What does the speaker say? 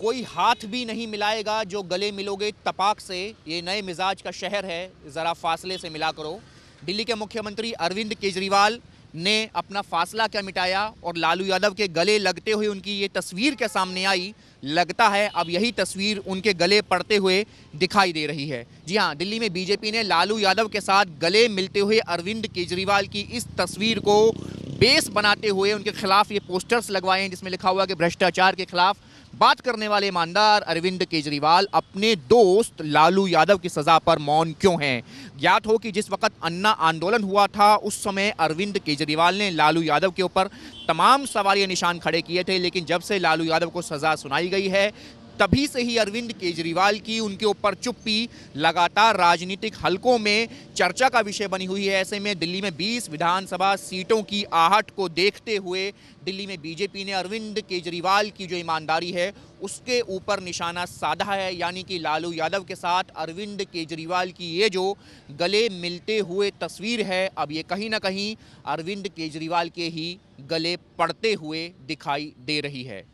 कोई हाथ भी नहीं मिलाएगा जो गले मिलोगे तपाक से ये नए मिजाज का शहर है ज़रा फासले से मिला करो दिल्ली के मुख्यमंत्री अरविंद केजरीवाल ने अपना फासला क्या मिटाया और लालू यादव के गले लगते हुए उनकी ये तस्वीर क्या सामने आई लगता है अब यही तस्वीर उनके गले पड़ते हुए दिखाई दे रही है जी हाँ दिल्ली में बीजेपी ने लालू यादव के साथ गले मिलते हुए अरविंद केजरीवाल की इस तस्वीर को बेस बनाते हुए उनके खिलाफ ये पोस्टर्स लगवाए हैं जिसमें लिखा हुआ कि भ्रष्टाचार के खिलाफ बात करने वाले ईमानदार अरविंद केजरीवाल अपने दोस्त लालू यादव की सज़ा पर मौन क्यों हैं ज्ञात हो कि जिस वक्त अन्ना आंदोलन हुआ था उस समय अरविंद केजरीवाल ने लालू यादव के ऊपर तमाम सवाल निशान खड़े किए थे लेकिन जब से लालू यादव को सज़ा सुनाई गई है तभी से ही अरविंद केजरीवाल की उनके ऊपर चुप्पी लगातार राजनीतिक हलकों में चर्चा का विषय बनी हुई है ऐसे में दिल्ली में 20 विधानसभा सीटों की आहट को देखते हुए दिल्ली में बीजेपी ने अरविंद केजरीवाल की जो ईमानदारी है उसके ऊपर निशाना साधा है यानी कि लालू यादव के साथ अरविंद केजरीवाल की ये जो गले मिलते हुए तस्वीर है अब ये कहीं ना कहीं अरविंद केजरीवाल के ही गले पड़ते हुए दिखाई दे रही है